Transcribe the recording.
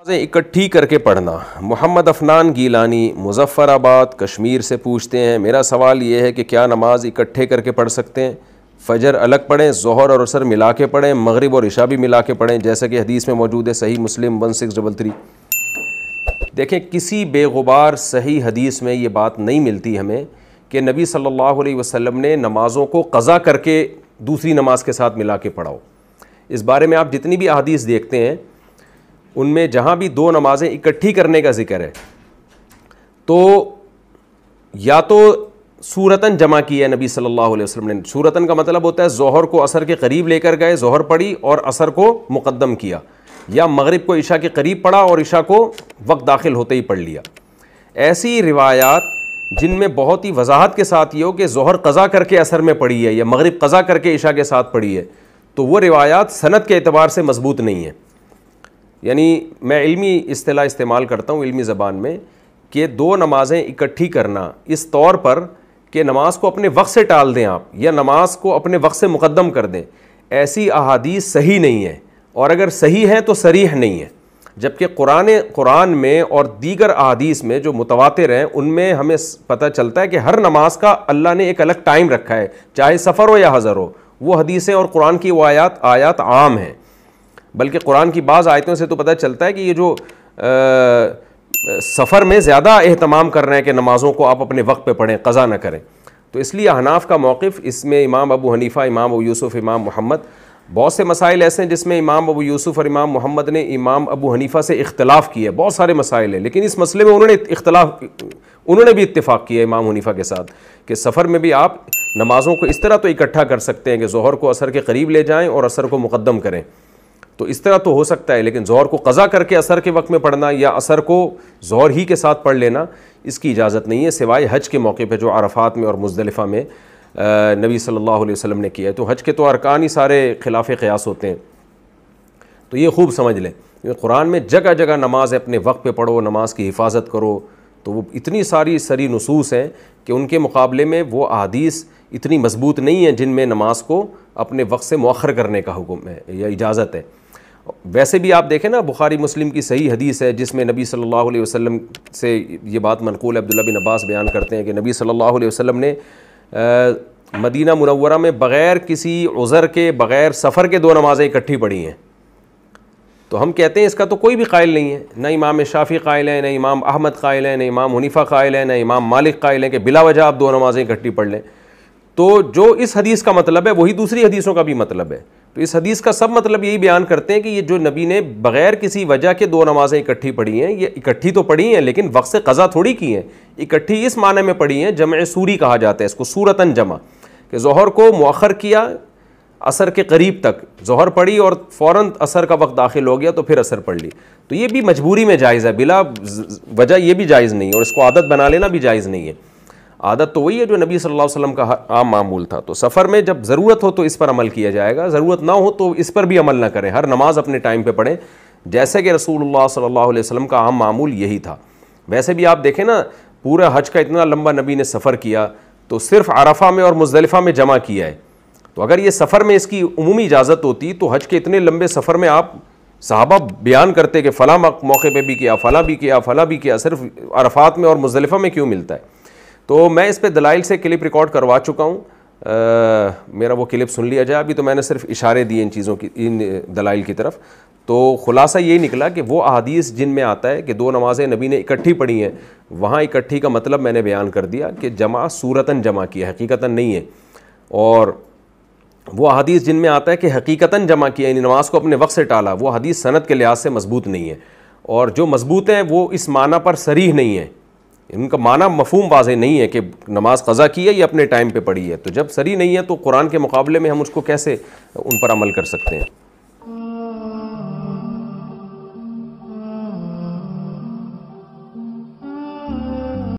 नमाज़ें इकट्ठी करके पढ़ना मोहम्मद अफनान गीलानी मुजफ़राबाद कश्मीर से पूछते हैं मेरा सवाल ये है कि क्या नमाज इकट्ठे करके पढ़ सकते हैं फ़जर अलग पढ़ें जहर और असर मिला के पढ़ें मगरब और इशा भी मिला के पढ़ें जैसे कि हदीस में मौजूद है सही मुस्लिम वन सिक्स डबल थ्री देखें किसी बेगुबार सही हदीस में ये बात नहीं मिलती हमें कि नबी सल्लल्लाहु अलैहि वसल्लम ने नमाज़ों को कज़ा करके दूसरी नमाज के साथ मिला के पढ़ाओ इस बारे में आप जितनी भी अदीस देखते हैं उनमें जहाँ भी दो नमाज़ें इकट्ठी करने का जिक्र है तो या तो सूरतन जमा की है नबी सल्लल्लाहु अलैहि वसल्लम ने सूरतन का मतलब होता है जहर को असर के करीब लेकर गए जहर पढ़ी और असर को मुकदम किया या मगरिब को ईशा के करीब पढ़ा और ईशा को वक्त दाखिल होते ही पढ़ लिया ऐसी रिवायात में बहुत ही वजाहत के साथ ये हो कि जहर कज़ा करके असर में पड़ी है या मगरिब कज़ा करके ईशा के साथ पढ़ी है तो वो रिवायात सनत के अतबार से मजबूत नहीं है यानी मैं इल्मी इस्तेला इस्तेमाल करता हूँ इल्मी ज़बान में कि दो नमाज़ें इकट्ठी करना इस तौर पर कि नमाज़ को अपने वक्त से टाल दें आप या नमाज को अपने वक्त से मुकदम कर दें ऐसी अहादीस सही नहीं है और अगर सही है तो सरीह नहीं है जबकि कुरान कुरान में और दीगर अहादीस में जो मुतवातिर हैं उनमें हमें पता चलता है कि हर नमाज का अल्लाह ने एक अलग टाइम रखा है चाहे सफ़र हो या हज़र हो वो हदीसें और कुरान की वो आयात आयात आम हैं बल्कि कुरान की बाज़ आयतों से तो पता चलता है कि ये जो सफ़र में ज़्यादा अहतमाम कर रहे हैं कि नमाज़ों को आप अपने वक्त पर पढ़ें कज़ा ना करें तो इसलिए हनाफ का मौक़ इसमें इमाम अबू हनीफ़ा इमाम अबू यूसुफ़ इमाम मोहम्मद बहुत से मसाइल ऐसे हैं जिसमें इमाम अबू यूसुफ़ और इमाम मोहम्मद ने इमाम अबू हनीफ़ा से इख्तलाफ़ किया बहुत सारे मसाइल हैं लेकिन इस मसले में उन्होंने इख्तलाफ उन्होंने भी इतफ़ाक़ किया इमाम हनीफ़ा के साथ कि सफ़र में भी आप नमाज़ों को इस तरह तो इकट्ठा कर सकते हैं कि जहर को असर के करीब ले जाएँ और असर को मुकदम करें तो इस तरह तो हो सकता है लेकिन ज़ोर को कज़ा करके असर के वक्त में पढ़ना या असर को ज़ोर ही के साथ पढ़ लेना इसकी इजाज़त नहीं है सिवाय हज के मौके पर जो अरफात में और मुजलफ़ा में नबी सल्लल्लाहु अलैहि ने किया है तो हज के तो अरकान ही सारे खिलाफ क़यास होते हैं तो ये खूब समझ लें क्योंकि कुरान में जगह जगह नमाज अपने वक्त पे पढ़ो नमाज की हिफाजत करो तो वो इतनी सारी सरी नसूस हैं कि उनके मुकाबले में वो अदीस इतनी मजबूत नहीं है जिनमें नमाज को अपने वक्त से मौखर करने का हुक्म है या इजाज़त है वैसे भी आप देखें ना बुखारी मुस्लिम की सही हदीस है जिसमें नबी सल्लल्लाहु अलैहि वसल्लम से ये बात मनकूल अब्दुल्ला बिन अब्बास बयान करते हैं कि नबी सल्लल्लाहु अलैहि वसल्लम ने आ, मदीना मुनव्वरा में बग़ैर किसी उज़र के बग़ैर सफ़र के दो नमाज़ें इकट्ठी पढ़ी हैं तो हम कहते हैं इसका तो कोई भी कायल नहीं है ना इमाम शाफ़ी कायल है ना इमाम अहमद कायल है ना इमाम हनीफ़ा कायल है ना इमाम मालिक कायल है कि बिला वजह आप दो नमाज़ें इकट्ठी पढ़ लें तो जो इस हदीस का मतलब है वही दूसरी हदीसों का भी मतलब है तो इस हदीस का सब मतलब यही बयान करते हैं कि ये जो नबी ने बगैर किसी वजह के दो नमाज़ें इकट्ठी पढ़ी हैं ये इकट्ठी तो पढ़ी हैं लेकिन वक्त से कज़ा थोड़ी की हैं इकट्ठी इस माने में पढ़ी हैं जमع सूरी कहा जाता है इसको सूरतन जमा कि जहर को मौखर किया असर के करीब तक जहर पड़ी और फ़ौर असर का वक्त दाखिल हो गया तो फिर असर पढ़ ली तो ये भी मजबूरी में जायज़ है बिला वजह ये भी जायज़ नहीं है और इसको आदत बना लेना भी जायज़ नहीं है आदत तो वही है जो नबी सल्लल्लाहु अलैहि वसल्लम का आम मामूल था तो सफ़र में जब ज़रूरत हो तो इस पर अमल किया जाएगा ज़रूरत ना हो तो इस पर भी अमल ना करें हर नमाज अपने टाइम पर पढ़ें जैसे कि रसूलुल्लाह सल्लल्लाहु अलैहि वसल्लम का आम मामूल यही था वैसे भी आप देखें ना पूरा हज का इतना लंबा नबी ने सफ़र किया तो सिर्फ अरफा में और मुजलफ़ा में जमा किया है तो अगर ये सफ़र में इसकी उमूमी इजाज़त होती तो हज के इतने लंबे सफ़र में आप साहबा बयान करते कि फ़लाँ मौके पर भी किया फ़लाँ भी किया फ़लाँ भी किया सिर्फ अरफात में और मुजलफ़ा में क्यों मिलता है तो मैं इस पर दलाइल से क्लिप रिकॉर्ड करवा चुका हूँ मेरा वो क्लिप सुन लिया जाए अभी तो मैंने सिर्फ इशारे दिए इन चीज़ों की इन दलाइल की तरफ तो खुलासा यही निकला कि वो जिन में आता है कि दो नमाज़ें नबी ने इकट्ठी पढ़ी हैं वहाँ इकट्ठी का मतलब मैंने बयान कर दिया कि जमा सूरतन जमा किया हकीकता नहीं है और वो जिन में आता है कि हकीकता जमा किया यानी नमाज को अपने वक्त से टाला वो हदीस सनत के लिहाज से मजबूत नहीं है और जो मजबूत हैं वो इस माना पर सरीह नहीं है इनका माना मफहम वाज नहीं है कि नमाज कज़ा की है या अपने टाइम पर पढ़ी है तो जब सरी नहीं है तो कुरान के मुकाबले में हम उसको कैसे उन पर अमल कर सकते हैं